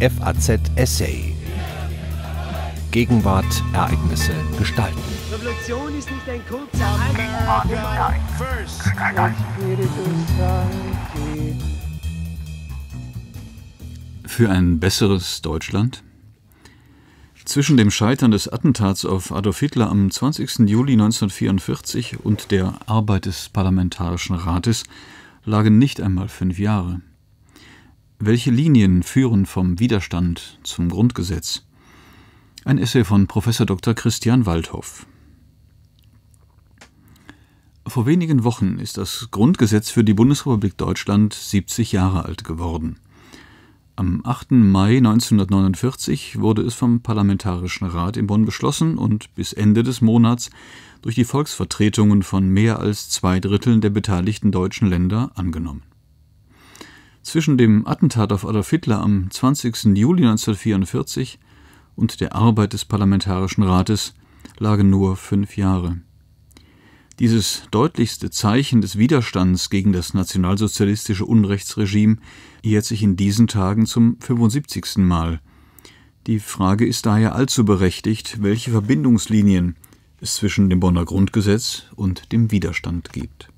FAZ Essay. Gegenwart, Ereignisse, Gestalten. Revolution ist nicht ein kurzer Für ein besseres Deutschland? Zwischen dem Scheitern des Attentats auf Adolf Hitler am 20. Juli 1944 und der Arbeit des Parlamentarischen Rates lagen nicht einmal fünf Jahre. Welche Linien führen vom Widerstand zum Grundgesetz? Ein Essay von Prof. Dr. Christian Waldhoff. Vor wenigen Wochen ist das Grundgesetz für die Bundesrepublik Deutschland 70 Jahre alt geworden. Am 8. Mai 1949 wurde es vom Parlamentarischen Rat in Bonn beschlossen und bis Ende des Monats durch die Volksvertretungen von mehr als zwei Dritteln der beteiligten deutschen Länder angenommen. Zwischen dem Attentat auf Adolf Hitler am 20. Juli 1944 und der Arbeit des Parlamentarischen Rates lagen nur fünf Jahre. Dieses deutlichste Zeichen des Widerstands gegen das nationalsozialistische Unrechtsregime jährt sich in diesen Tagen zum 75. Mal. Die Frage ist daher allzu berechtigt, welche Verbindungslinien es zwischen dem Bonner Grundgesetz und dem Widerstand gibt.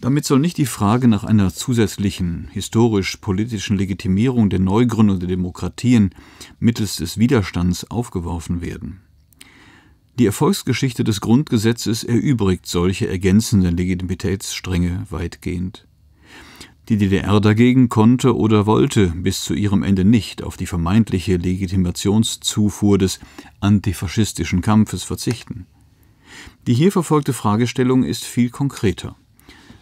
Damit soll nicht die Frage nach einer zusätzlichen historisch-politischen Legitimierung der Neugründung der Demokratien mittels des Widerstands aufgeworfen werden. Die Erfolgsgeschichte des Grundgesetzes erübrigt solche ergänzenden Legitimitätsstränge weitgehend. Die DDR dagegen konnte oder wollte bis zu ihrem Ende nicht auf die vermeintliche Legitimationszufuhr des antifaschistischen Kampfes verzichten. Die hier verfolgte Fragestellung ist viel konkreter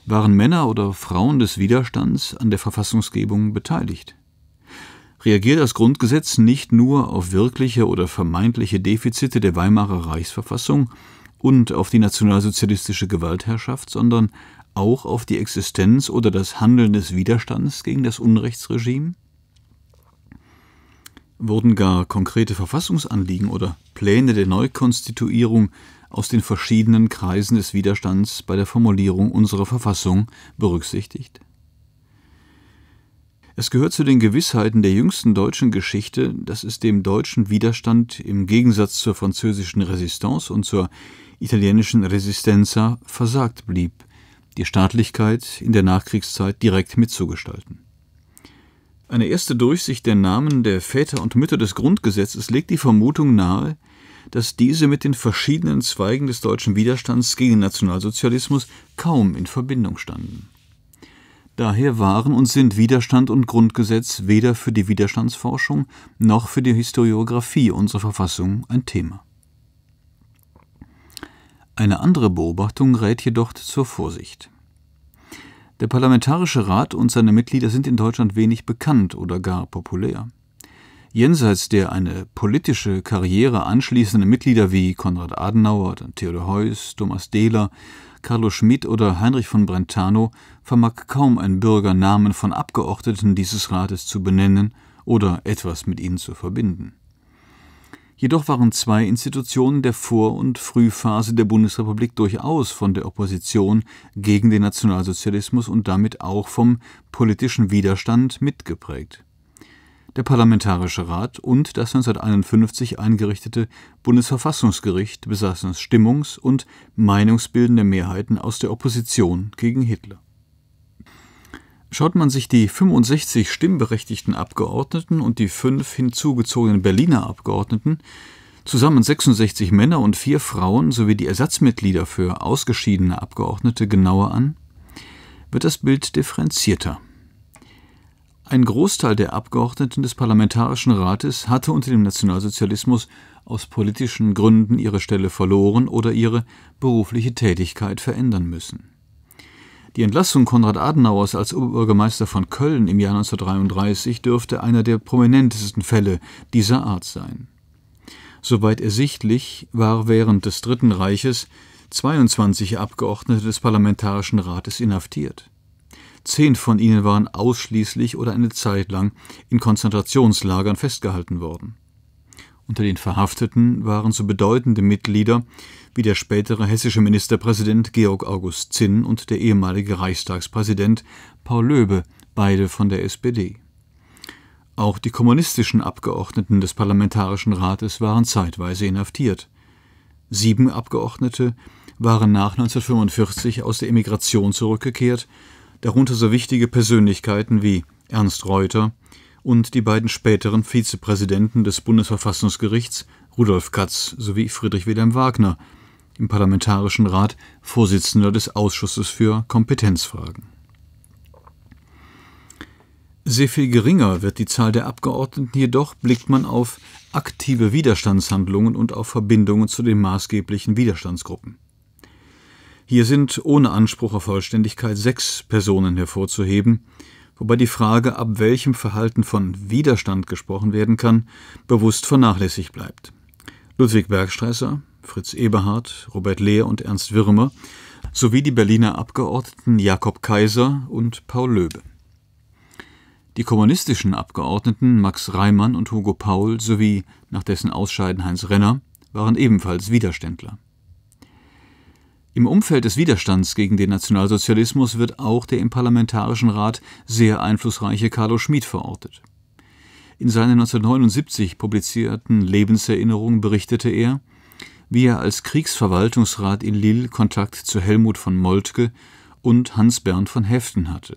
waren Männer oder Frauen des Widerstands an der Verfassungsgebung beteiligt. Reagiert das Grundgesetz nicht nur auf wirkliche oder vermeintliche Defizite der Weimarer Reichsverfassung und auf die nationalsozialistische Gewaltherrschaft, sondern auch auf die Existenz oder das Handeln des Widerstands gegen das Unrechtsregime? Wurden gar konkrete Verfassungsanliegen oder Pläne der Neukonstituierung aus den verschiedenen Kreisen des Widerstands bei der Formulierung unserer Verfassung berücksichtigt. Es gehört zu den Gewissheiten der jüngsten deutschen Geschichte, dass es dem deutschen Widerstand im Gegensatz zur französischen Resistance und zur italienischen Resistenza versagt blieb, die Staatlichkeit in der Nachkriegszeit direkt mitzugestalten. Eine erste Durchsicht der Namen der Väter und Mütter des Grundgesetzes legt die Vermutung nahe, dass diese mit den verschiedenen Zweigen des deutschen Widerstands gegen den Nationalsozialismus kaum in Verbindung standen. Daher waren und sind Widerstand und Grundgesetz weder für die Widerstandsforschung noch für die Historiografie unserer Verfassung ein Thema. Eine andere Beobachtung rät jedoch zur Vorsicht. Der Parlamentarische Rat und seine Mitglieder sind in Deutschland wenig bekannt oder gar populär jenseits der eine politische Karriere anschließenden Mitglieder wie Konrad Adenauer, Theodor Heuss, Thomas Dehler, Carlo Schmidt oder Heinrich von Brentano vermag kaum ein Bürger Namen von Abgeordneten dieses Rates zu benennen oder etwas mit ihnen zu verbinden. Jedoch waren zwei Institutionen der Vor- und Frühphase der Bundesrepublik durchaus von der Opposition gegen den Nationalsozialismus und damit auch vom politischen Widerstand mitgeprägt der Parlamentarische Rat und das 1951 eingerichtete Bundesverfassungsgericht besaßen stimmungs- und meinungsbildende Mehrheiten aus der Opposition gegen Hitler. Schaut man sich die 65 stimmberechtigten Abgeordneten und die fünf hinzugezogenen Berliner Abgeordneten, zusammen 66 Männer und vier Frauen sowie die Ersatzmitglieder für ausgeschiedene Abgeordnete genauer an, wird das Bild differenzierter. Ein Großteil der Abgeordneten des Parlamentarischen Rates hatte unter dem Nationalsozialismus aus politischen Gründen ihre Stelle verloren oder ihre berufliche Tätigkeit verändern müssen. Die Entlassung Konrad Adenauers als Oberbürgermeister von Köln im Jahr 1933 dürfte einer der prominentesten Fälle dieser Art sein. Soweit ersichtlich war während des Dritten Reiches 22 Abgeordnete des Parlamentarischen Rates inhaftiert. Zehn von ihnen waren ausschließlich oder eine Zeit lang in Konzentrationslagern festgehalten worden. Unter den Verhafteten waren so bedeutende Mitglieder wie der spätere hessische Ministerpräsident Georg August Zinn und der ehemalige Reichstagspräsident Paul Löbe, beide von der SPD. Auch die kommunistischen Abgeordneten des Parlamentarischen Rates waren zeitweise inhaftiert. Sieben Abgeordnete waren nach 1945 aus der Emigration zurückgekehrt darunter so wichtige Persönlichkeiten wie Ernst Reuter und die beiden späteren Vizepräsidenten des Bundesverfassungsgerichts Rudolf Katz sowie Friedrich Wilhelm Wagner, im Parlamentarischen Rat Vorsitzender des Ausschusses für Kompetenzfragen. Sehr viel geringer wird die Zahl der Abgeordneten, jedoch blickt man auf aktive Widerstandshandlungen und auf Verbindungen zu den maßgeblichen Widerstandsgruppen. Hier sind ohne Anspruch auf Vollständigkeit sechs Personen hervorzuheben, wobei die Frage, ab welchem Verhalten von Widerstand gesprochen werden kann, bewusst vernachlässigt bleibt. Ludwig Bergstreißer, Fritz Eberhard, Robert Lehr und Ernst Wirmer sowie die Berliner Abgeordneten Jakob Kaiser und Paul Löbe. Die kommunistischen Abgeordneten Max Reimann und Hugo Paul sowie nach dessen Ausscheiden Heinz Renner waren ebenfalls Widerständler. Im Umfeld des Widerstands gegen den Nationalsozialismus wird auch der im Parlamentarischen Rat sehr einflussreiche Carlo Schmid verortet. In seinen 1979 publizierten Lebenserinnerungen berichtete er, wie er als Kriegsverwaltungsrat in Lille Kontakt zu Helmut von Moltke und Hans Bernd von Heften hatte.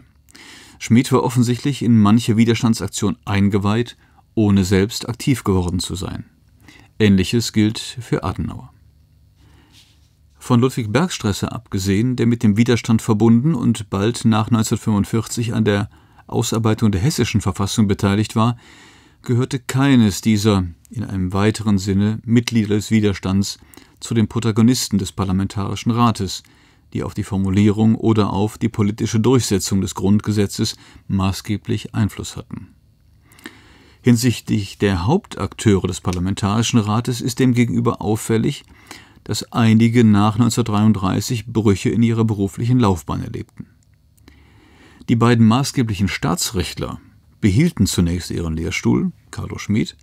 Schmid war offensichtlich in manche Widerstandsaktion eingeweiht, ohne selbst aktiv geworden zu sein. Ähnliches gilt für Adenauer. Von Ludwig Bergstresser abgesehen, der mit dem Widerstand verbunden und bald nach 1945 an der Ausarbeitung der hessischen Verfassung beteiligt war, gehörte keines dieser in einem weiteren Sinne Mitglieder des Widerstands zu den Protagonisten des Parlamentarischen Rates, die auf die Formulierung oder auf die politische Durchsetzung des Grundgesetzes maßgeblich Einfluss hatten. Hinsichtlich der Hauptakteure des Parlamentarischen Rates ist demgegenüber auffällig, dass einige nach 1933 Brüche in ihrer beruflichen Laufbahn erlebten. Die beiden maßgeblichen Staatsrechtler behielten zunächst ihren Lehrstuhl, Carlo Schmid,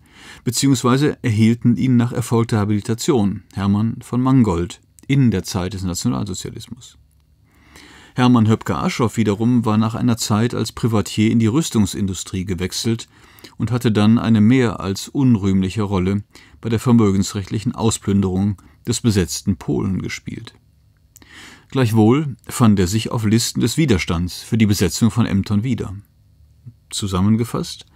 beziehungsweise erhielten ihn nach erfolgter Habilitation, Hermann von Mangold, in der Zeit des Nationalsozialismus. Hermann Höpke-Aschoff wiederum war nach einer Zeit als Privatier in die Rüstungsindustrie gewechselt und hatte dann eine mehr als unrühmliche Rolle bei der vermögensrechtlichen Ausplünderung des besetzten Polen gespielt. Gleichwohl fand er sich auf Listen des Widerstands für die Besetzung von Ämtern wieder. Zusammengefasst,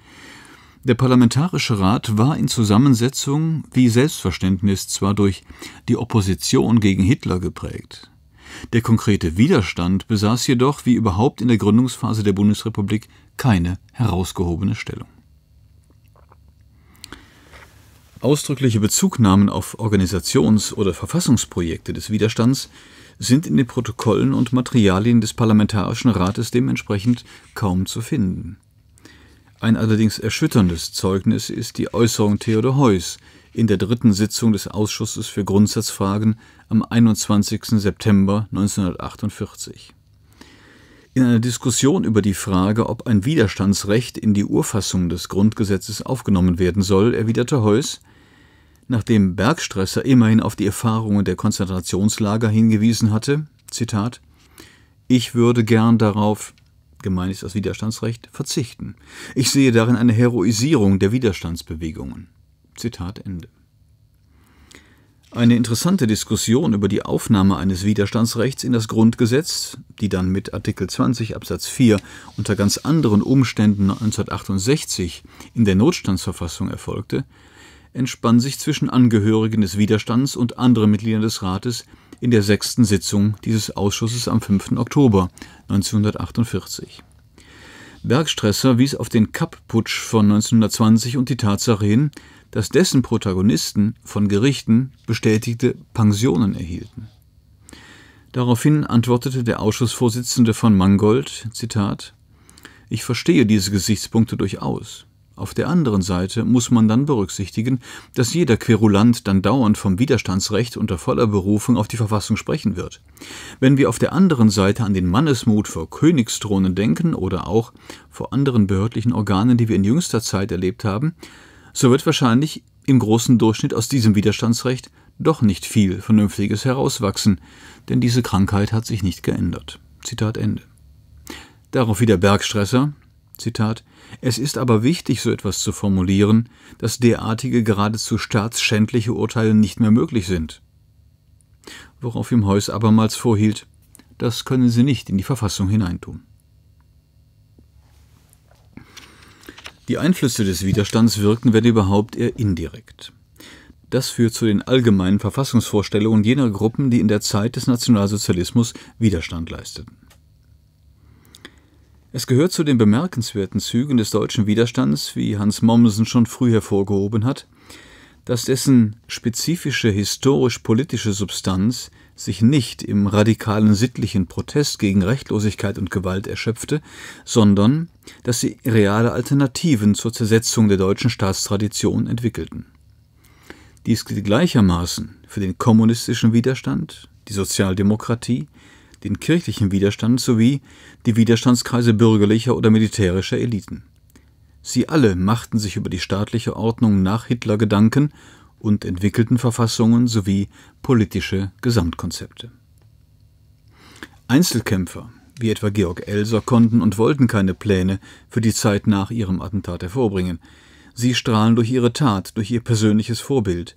der Parlamentarische Rat war in Zusammensetzung wie Selbstverständnis zwar durch die Opposition gegen Hitler geprägt, der konkrete Widerstand besaß jedoch, wie überhaupt in der Gründungsphase der Bundesrepublik, keine herausgehobene Stellung. Ausdrückliche Bezugnahmen auf Organisations- oder Verfassungsprojekte des Widerstands sind in den Protokollen und Materialien des Parlamentarischen Rates dementsprechend kaum zu finden. Ein allerdings erschütterndes Zeugnis ist die Äußerung Theodor Heuss in der dritten Sitzung des Ausschusses für Grundsatzfragen am 21. September 1948. In einer Diskussion über die Frage, ob ein Widerstandsrecht in die Urfassung des Grundgesetzes aufgenommen werden soll, erwiderte Heuss, Nachdem Bergstresser immerhin auf die Erfahrungen der Konzentrationslager hingewiesen hatte, Zitat, ich würde gern darauf, gemeint ist das Widerstandsrecht, verzichten. Ich sehe darin eine Heroisierung der Widerstandsbewegungen. Zitat Ende. Eine interessante Diskussion über die Aufnahme eines Widerstandsrechts in das Grundgesetz, die dann mit Artikel 20 Absatz 4 unter ganz anderen Umständen 1968 in der Notstandsverfassung erfolgte, entspann sich zwischen Angehörigen des Widerstands und anderen Mitgliedern des Rates in der sechsten Sitzung dieses Ausschusses am 5. Oktober 1948. Bergstresser wies auf den Kapp-Putsch von 1920 und die Tatsache hin, dass dessen Protagonisten von Gerichten bestätigte Pensionen erhielten. Daraufhin antwortete der Ausschussvorsitzende von Mangold, Zitat, ich verstehe diese Gesichtspunkte durchaus. Auf der anderen Seite muss man dann berücksichtigen, dass jeder Querulant dann dauernd vom Widerstandsrecht unter voller Berufung auf die Verfassung sprechen wird. Wenn wir auf der anderen Seite an den Mannesmut vor Königsthronen denken oder auch vor anderen behördlichen Organen, die wir in jüngster Zeit erlebt haben, so wird wahrscheinlich im großen Durchschnitt aus diesem Widerstandsrecht doch nicht viel Vernünftiges herauswachsen, denn diese Krankheit hat sich nicht geändert. Zitat Ende. Darauf wieder Bergstresser, Zitat, es ist aber wichtig, so etwas zu formulieren, dass derartige geradezu staatsschändliche Urteile nicht mehr möglich sind. Worauf ihm Heuss abermals vorhielt, das können Sie nicht in die Verfassung hineintun. Die Einflüsse des Widerstands wirkten, wenn überhaupt, eher indirekt. Das führt zu den allgemeinen Verfassungsvorstellungen jener Gruppen, die in der Zeit des Nationalsozialismus Widerstand leisteten. Es gehört zu den bemerkenswerten Zügen des deutschen Widerstands, wie Hans Mommsen schon früh hervorgehoben hat, dass dessen spezifische historisch-politische Substanz sich nicht im radikalen sittlichen Protest gegen Rechtlosigkeit und Gewalt erschöpfte, sondern dass sie reale Alternativen zur Zersetzung der deutschen Staatstradition entwickelten. Dies gilt gleichermaßen für den kommunistischen Widerstand, die Sozialdemokratie, den kirchlichen Widerstand sowie die Widerstandskreise bürgerlicher oder militärischer Eliten. Sie alle machten sich über die staatliche Ordnung nach Hitler Gedanken und entwickelten Verfassungen sowie politische Gesamtkonzepte. Einzelkämpfer, wie etwa Georg Elser, konnten und wollten keine Pläne für die Zeit nach ihrem Attentat hervorbringen. Sie strahlen durch ihre Tat, durch ihr persönliches Vorbild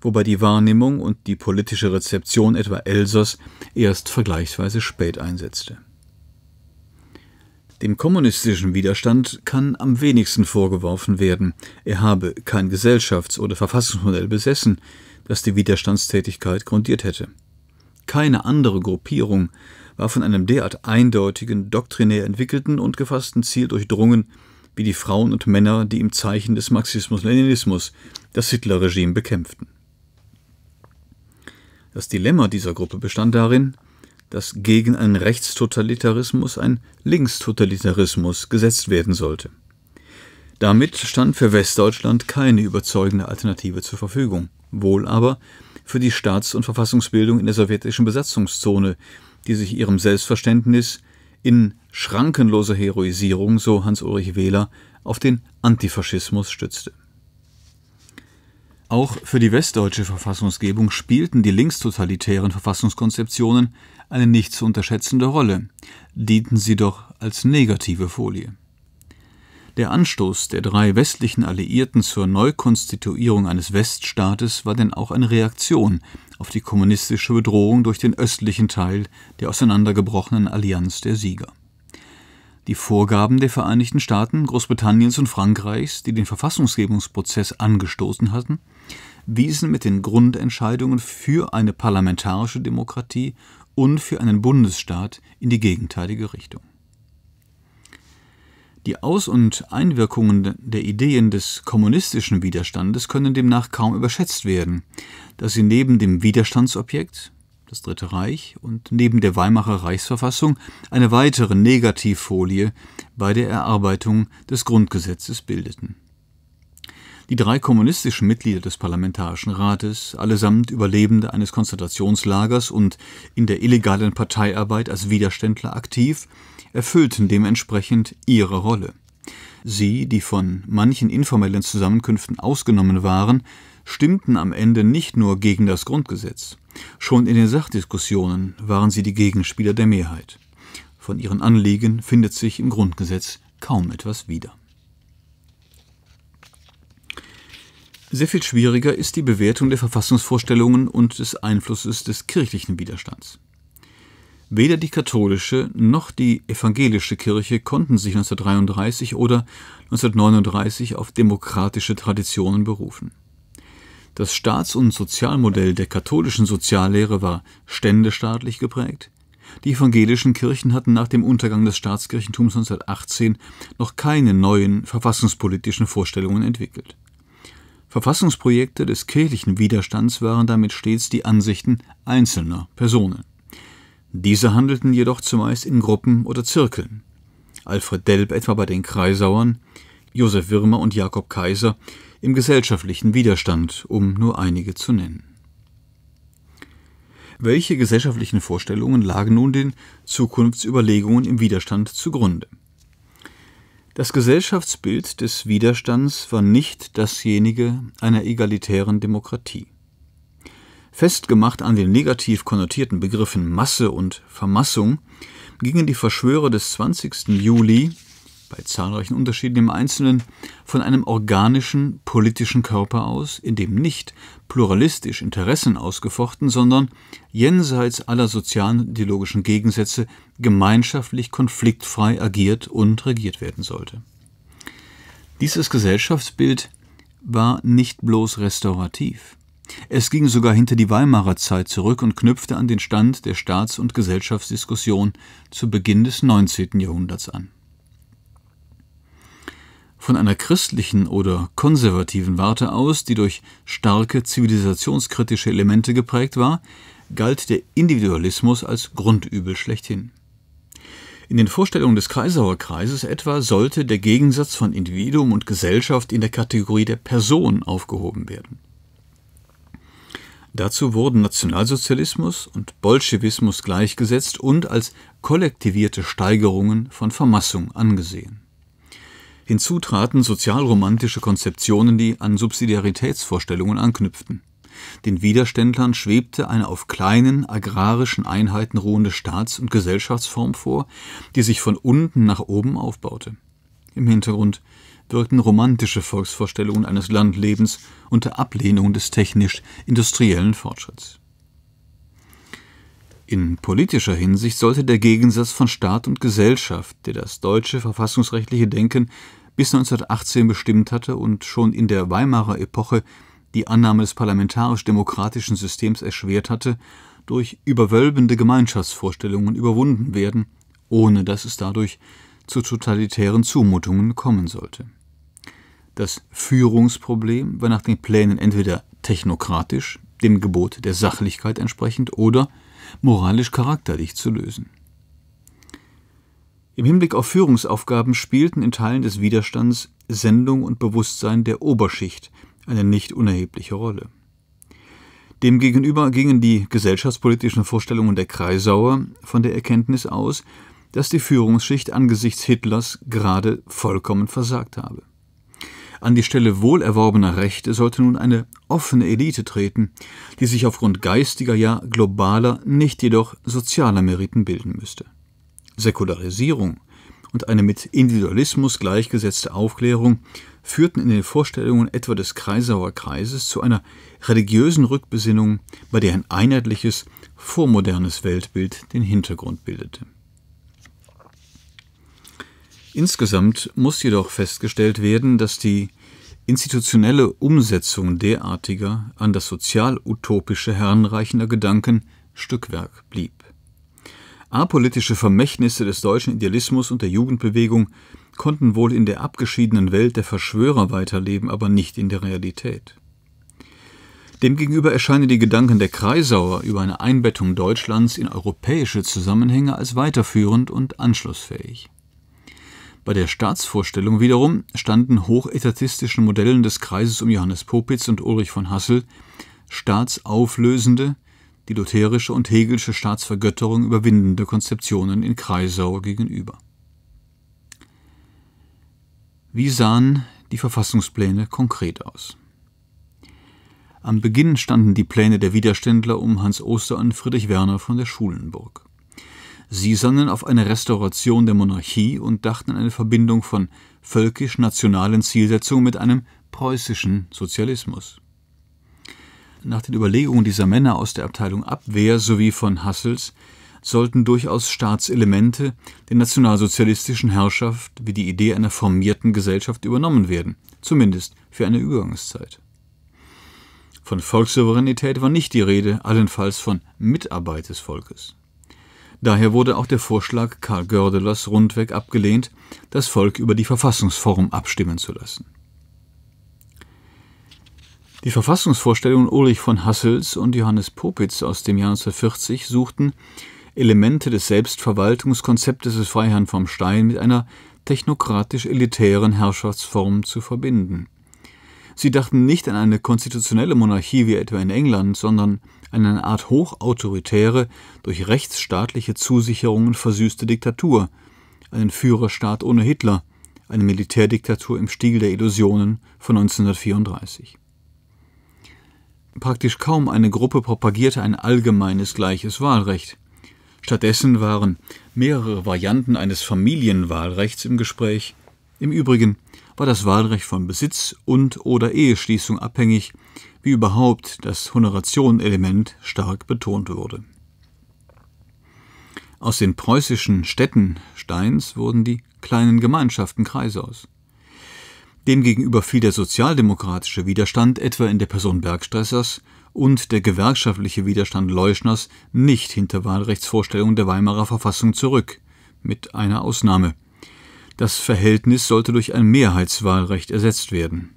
wobei die Wahrnehmung und die politische Rezeption etwa Elsers erst vergleichsweise spät einsetzte. Dem kommunistischen Widerstand kann am wenigsten vorgeworfen werden, er habe kein Gesellschafts- oder Verfassungsmodell besessen, das die Widerstandstätigkeit grundiert hätte. Keine andere Gruppierung war von einem derart eindeutigen, doktrinär entwickelten und gefassten Ziel durchdrungen, wie die Frauen und Männer, die im Zeichen des Marxismus-Leninismus das Hitler-Regime bekämpften. Das Dilemma dieser Gruppe bestand darin, dass gegen einen Rechtstotalitarismus ein Linkstotalitarismus gesetzt werden sollte. Damit stand für Westdeutschland keine überzeugende Alternative zur Verfügung, wohl aber für die Staats- und Verfassungsbildung in der sowjetischen Besatzungszone, die sich ihrem Selbstverständnis in schrankenloser Heroisierung, so Hans-Ulrich Wähler, auf den Antifaschismus stützte. Auch für die westdeutsche Verfassungsgebung spielten die linkstotalitären Verfassungskonzeptionen eine nicht zu unterschätzende Rolle, dienten sie doch als negative Folie. Der Anstoß der drei westlichen Alliierten zur Neukonstituierung eines Weststaates war denn auch eine Reaktion auf die kommunistische Bedrohung durch den östlichen Teil der auseinandergebrochenen Allianz der Sieger. Die Vorgaben der Vereinigten Staaten, Großbritanniens und Frankreichs, die den Verfassungsgebungsprozess angestoßen hatten, wiesen mit den Grundentscheidungen für eine parlamentarische Demokratie und für einen Bundesstaat in die gegenteilige Richtung. Die Aus- und Einwirkungen der Ideen des kommunistischen Widerstandes können demnach kaum überschätzt werden, da sie neben dem Widerstandsobjekt, das Dritte Reich, und neben der Weimarer Reichsverfassung eine weitere Negativfolie bei der Erarbeitung des Grundgesetzes bildeten die drei kommunistischen Mitglieder des Parlamentarischen Rates, allesamt Überlebende eines Konzentrationslagers und in der illegalen Parteiarbeit als Widerständler aktiv, erfüllten dementsprechend ihre Rolle. Sie, die von manchen informellen Zusammenkünften ausgenommen waren, stimmten am Ende nicht nur gegen das Grundgesetz. Schon in den Sachdiskussionen waren sie die Gegenspieler der Mehrheit. Von ihren Anliegen findet sich im Grundgesetz kaum etwas wieder. Sehr viel schwieriger ist die Bewertung der Verfassungsvorstellungen und des Einflusses des kirchlichen Widerstands. Weder die katholische noch die evangelische Kirche konnten sich 1933 oder 1939 auf demokratische Traditionen berufen. Das Staats- und Sozialmodell der katholischen Soziallehre war ständestaatlich geprägt. Die evangelischen Kirchen hatten nach dem Untergang des Staatskirchentums 1918 noch keine neuen verfassungspolitischen Vorstellungen entwickelt. Verfassungsprojekte des kirchlichen Widerstands waren damit stets die Ansichten einzelner Personen. Diese handelten jedoch zumeist in Gruppen oder Zirkeln. Alfred Delp etwa bei den Kreisauern, Josef Wirmer und Jakob Kaiser im gesellschaftlichen Widerstand, um nur einige zu nennen. Welche gesellschaftlichen Vorstellungen lagen nun den Zukunftsüberlegungen im Widerstand zugrunde? Das Gesellschaftsbild des Widerstands war nicht dasjenige einer egalitären Demokratie. Festgemacht an den negativ konnotierten Begriffen Masse und Vermassung gingen die Verschwörer des 20. Juli bei zahlreichen Unterschieden im Einzelnen, von einem organischen politischen Körper aus, in dem nicht pluralistisch Interessen ausgefochten, sondern jenseits aller sozialen und ideologischen Gegensätze gemeinschaftlich konfliktfrei agiert und regiert werden sollte. Dieses Gesellschaftsbild war nicht bloß restaurativ. Es ging sogar hinter die Weimarer Zeit zurück und knüpfte an den Stand der Staats- und Gesellschaftsdiskussion zu Beginn des 19. Jahrhunderts an. Von einer christlichen oder konservativen Warte aus, die durch starke zivilisationskritische Elemente geprägt war, galt der Individualismus als Grundübel schlechthin. In den Vorstellungen des Kreisauer Kreises etwa sollte der Gegensatz von Individuum und Gesellschaft in der Kategorie der Person aufgehoben werden. Dazu wurden Nationalsozialismus und Bolschewismus gleichgesetzt und als kollektivierte Steigerungen von Vermassung angesehen. Hinzu traten sozialromantische Konzeptionen, die an Subsidiaritätsvorstellungen anknüpften. Den Widerständlern schwebte eine auf kleinen, agrarischen Einheiten ruhende Staats- und Gesellschaftsform vor, die sich von unten nach oben aufbaute. Im Hintergrund wirkten romantische Volksvorstellungen eines Landlebens unter Ablehnung des technisch-industriellen Fortschritts. In politischer Hinsicht sollte der Gegensatz von Staat und Gesellschaft, der das deutsche verfassungsrechtliche Denken bis 1918 bestimmt hatte und schon in der Weimarer Epoche die Annahme des parlamentarisch-demokratischen Systems erschwert hatte, durch überwölbende Gemeinschaftsvorstellungen überwunden werden, ohne dass es dadurch zu totalitären Zumutungen kommen sollte. Das Führungsproblem war nach den Plänen entweder technokratisch, dem Gebot der Sachlichkeit entsprechend, oder – moralisch charakterlich zu lösen. Im Hinblick auf Führungsaufgaben spielten in Teilen des Widerstands Sendung und Bewusstsein der Oberschicht eine nicht unerhebliche Rolle. Demgegenüber gingen die gesellschaftspolitischen Vorstellungen der Kreisauer von der Erkenntnis aus, dass die Führungsschicht angesichts Hitlers gerade vollkommen versagt habe. An die Stelle wohlerworbener Rechte sollte nun eine offene Elite treten, die sich aufgrund geistiger, ja globaler, nicht jedoch sozialer Meriten bilden müsste. Säkularisierung und eine mit Individualismus gleichgesetzte Aufklärung führten in den Vorstellungen etwa des Kreisauer Kreises zu einer religiösen Rückbesinnung, bei der ein einheitliches, vormodernes Weltbild den Hintergrund bildete Insgesamt muss jedoch festgestellt werden, dass die institutionelle Umsetzung derartiger, an das sozial-utopische herrenreichender Gedanken Stückwerk blieb. Apolitische Vermächtnisse des deutschen Idealismus und der Jugendbewegung konnten wohl in der abgeschiedenen Welt der Verschwörer weiterleben, aber nicht in der Realität. Demgegenüber erscheinen die Gedanken der Kreisauer über eine Einbettung Deutschlands in europäische Zusammenhänge als weiterführend und anschlussfähig. Bei der Staatsvorstellung wiederum standen hochetatistischen Modellen des Kreises um Johannes Popitz und Ulrich von Hassel staatsauflösende, die lutherische und hegelische Staatsvergötterung überwindende Konzeptionen in Kreisau gegenüber. Wie sahen die Verfassungspläne konkret aus? Am Beginn standen die Pläne der Widerständler um Hans Oster und Friedrich Werner von der Schulenburg. Sie sannen auf eine Restauration der Monarchie und dachten an eine Verbindung von völkisch-nationalen Zielsetzungen mit einem preußischen Sozialismus. Nach den Überlegungen dieser Männer aus der Abteilung Abwehr sowie von Hassels sollten durchaus Staatselemente der nationalsozialistischen Herrschaft wie die Idee einer formierten Gesellschaft übernommen werden, zumindest für eine Übergangszeit. Von Volkssouveränität war nicht die Rede, allenfalls von Mitarbeit des Volkes. Daher wurde auch der Vorschlag Karl Gördelers rundweg abgelehnt, das Volk über die Verfassungsform abstimmen zu lassen. Die Verfassungsvorstellungen Ulrich von Hassels und Johannes Popitz aus dem Jahr 1940 suchten, Elemente des Selbstverwaltungskonzeptes des Freiherrn vom Stein mit einer technokratisch-elitären Herrschaftsform zu verbinden. Sie dachten nicht an eine konstitutionelle Monarchie wie etwa in England, sondern eine Art hochautoritäre, durch rechtsstaatliche Zusicherungen versüßte Diktatur, einen Führerstaat ohne Hitler, eine Militärdiktatur im Stil der Illusionen von 1934. Praktisch kaum eine Gruppe propagierte ein allgemeines gleiches Wahlrecht. Stattdessen waren mehrere Varianten eines Familienwahlrechts im Gespräch. Im Übrigen war das Wahlrecht von Besitz und oder Eheschließung abhängig, wie überhaupt das Honoration-Element stark betont wurde. Aus den preußischen Städten Steins wurden die kleinen Gemeinschaften Kreisaus. Demgegenüber fiel der sozialdemokratische Widerstand etwa in der Person Bergstressers und der gewerkschaftliche Widerstand Leuschners nicht hinter Wahlrechtsvorstellungen der Weimarer Verfassung zurück, mit einer Ausnahme. Das Verhältnis sollte durch ein Mehrheitswahlrecht ersetzt werden.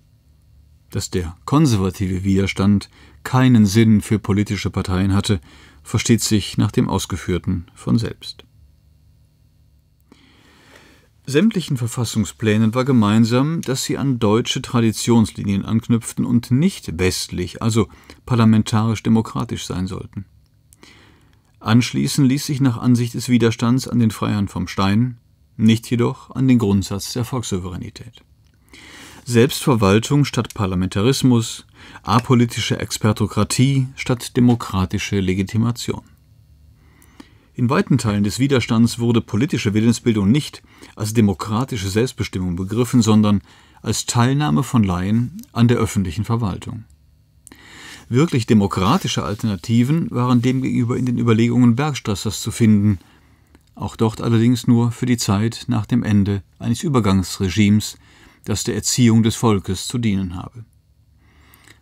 Dass der konservative Widerstand keinen Sinn für politische Parteien hatte, versteht sich nach dem Ausgeführten von selbst. Sämtlichen Verfassungsplänen war gemeinsam, dass sie an deutsche Traditionslinien anknüpften und nicht westlich, also parlamentarisch demokratisch sein sollten. Anschließend ließ sich nach Ansicht des Widerstands an den Freiherrn vom Stein, nicht jedoch an den Grundsatz der Volkssouveränität. Selbstverwaltung statt Parlamentarismus, apolitische Expertokratie statt demokratische Legitimation. In weiten Teilen des Widerstands wurde politische Willensbildung nicht als demokratische Selbstbestimmung begriffen, sondern als Teilnahme von Laien an der öffentlichen Verwaltung. Wirklich demokratische Alternativen waren demgegenüber in den Überlegungen Bergstressers zu finden, auch dort allerdings nur für die Zeit nach dem Ende eines Übergangsregimes, das der Erziehung des Volkes zu dienen habe.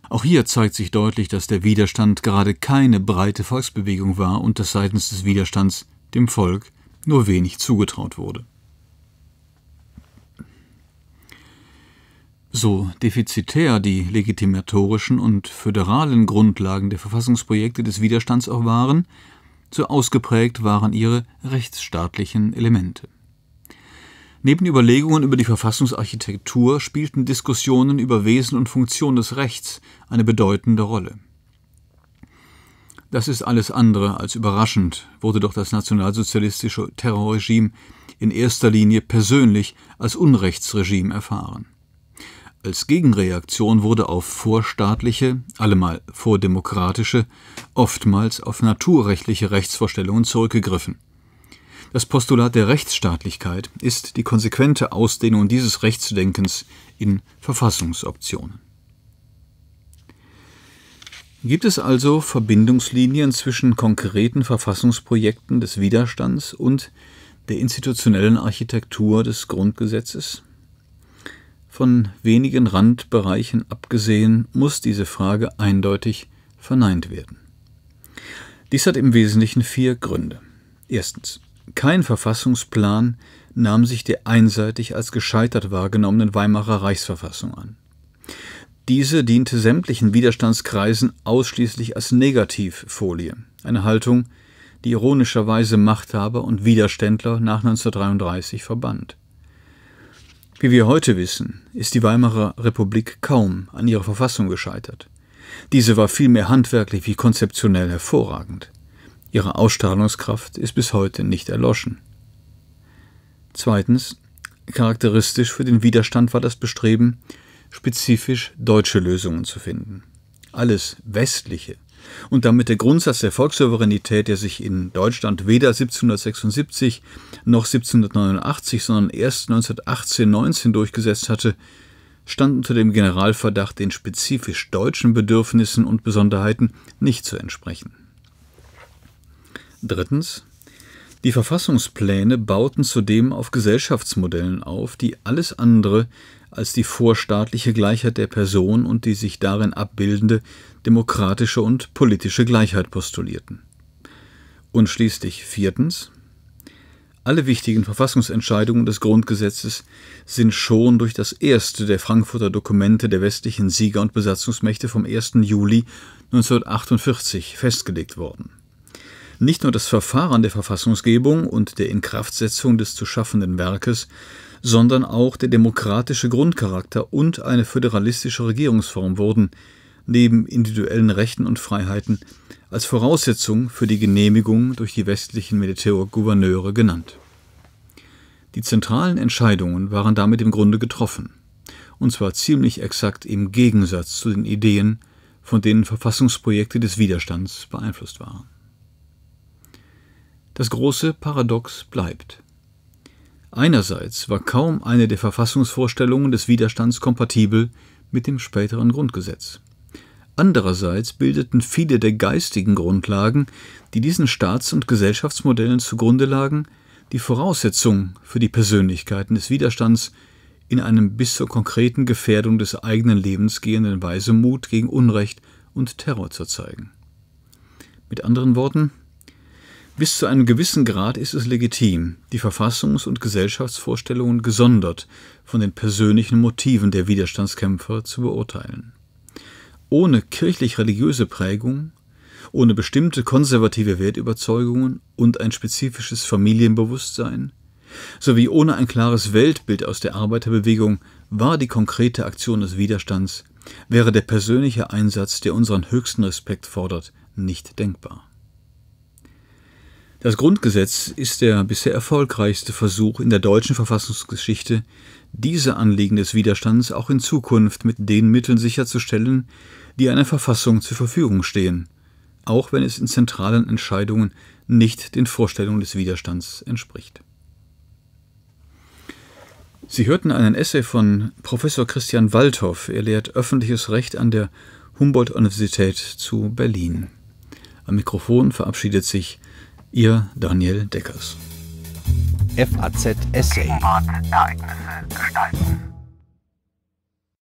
Auch hier zeigt sich deutlich, dass der Widerstand gerade keine breite Volksbewegung war und dass seitens des Widerstands dem Volk nur wenig zugetraut wurde. So defizitär die legitimatorischen und föderalen Grundlagen der Verfassungsprojekte des Widerstands auch waren, so ausgeprägt waren ihre rechtsstaatlichen Elemente. Neben Überlegungen über die Verfassungsarchitektur spielten Diskussionen über Wesen und Funktion des Rechts eine bedeutende Rolle. Das ist alles andere als überraschend, wurde doch das nationalsozialistische Terrorregime in erster Linie persönlich als Unrechtsregime erfahren. Als Gegenreaktion wurde auf vorstaatliche, allemal vordemokratische, oftmals auf naturrechtliche Rechtsvorstellungen zurückgegriffen – das Postulat der Rechtsstaatlichkeit ist die konsequente Ausdehnung dieses Rechtsdenkens in Verfassungsoptionen. Gibt es also Verbindungslinien zwischen konkreten Verfassungsprojekten des Widerstands und der institutionellen Architektur des Grundgesetzes? Von wenigen Randbereichen abgesehen muss diese Frage eindeutig verneint werden. Dies hat im Wesentlichen vier Gründe. Erstens. Kein Verfassungsplan nahm sich der einseitig als gescheitert wahrgenommenen Weimarer Reichsverfassung an. Diese diente sämtlichen Widerstandskreisen ausschließlich als Negativfolie, eine Haltung, die ironischerweise Machthaber und Widerständler nach 1933 verband. Wie wir heute wissen, ist die Weimarer Republik kaum an ihrer Verfassung gescheitert. Diese war vielmehr handwerklich wie konzeptionell hervorragend. Ihre Ausstrahlungskraft ist bis heute nicht erloschen. Zweitens, charakteristisch für den Widerstand war das Bestreben, spezifisch deutsche Lösungen zu finden. Alles Westliche und damit der Grundsatz der Volkssouveränität, der sich in Deutschland weder 1776 noch 1789, sondern erst 1918-19 durchgesetzt hatte, stand unter dem Generalverdacht, den spezifisch deutschen Bedürfnissen und Besonderheiten nicht zu entsprechen. Drittens. Die Verfassungspläne bauten zudem auf Gesellschaftsmodellen auf, die alles andere als die vorstaatliche Gleichheit der Person und die sich darin abbildende demokratische und politische Gleichheit postulierten. Und schließlich viertens. Alle wichtigen Verfassungsentscheidungen des Grundgesetzes sind schon durch das erste der Frankfurter Dokumente der westlichen Sieger und Besatzungsmächte vom 1. Juli 1948 festgelegt worden nicht nur das Verfahren der Verfassungsgebung und der Inkraftsetzung des zu schaffenden Werkes, sondern auch der demokratische Grundcharakter und eine föderalistische Regierungsform wurden, neben individuellen Rechten und Freiheiten, als Voraussetzung für die Genehmigung durch die westlichen Militärgouverneure genannt. Die zentralen Entscheidungen waren damit im Grunde getroffen, und zwar ziemlich exakt im Gegensatz zu den Ideen, von denen Verfassungsprojekte des Widerstands beeinflusst waren. Das große Paradox bleibt. Einerseits war kaum eine der Verfassungsvorstellungen des Widerstands kompatibel mit dem späteren Grundgesetz. Andererseits bildeten viele der geistigen Grundlagen, die diesen Staats- und Gesellschaftsmodellen zugrunde lagen, die Voraussetzung für die Persönlichkeiten des Widerstands in einem bis zur konkreten Gefährdung des eigenen Lebens gehenden Weise Mut gegen Unrecht und Terror zu zeigen. Mit anderen Worten, bis zu einem gewissen Grad ist es legitim, die Verfassungs- und Gesellschaftsvorstellungen gesondert von den persönlichen Motiven der Widerstandskämpfer zu beurteilen. Ohne kirchlich-religiöse Prägung, ohne bestimmte konservative Wertüberzeugungen und ein spezifisches Familienbewusstsein, sowie ohne ein klares Weltbild aus der Arbeiterbewegung war die konkrete Aktion des Widerstands, wäre der persönliche Einsatz, der unseren höchsten Respekt fordert, nicht denkbar. Das Grundgesetz ist der bisher erfolgreichste Versuch in der deutschen Verfassungsgeschichte, diese Anliegen des Widerstands auch in Zukunft mit den Mitteln sicherzustellen, die einer Verfassung zur Verfügung stehen, auch wenn es in zentralen Entscheidungen nicht den Vorstellungen des Widerstands entspricht. Sie hörten einen Essay von Professor Christian Waldhoff. Er lehrt öffentliches Recht an der Humboldt-Universität zu Berlin. Am Mikrofon verabschiedet sich Ihr Daniel Deckers. FAZ Essay. Ereignisse gestalten.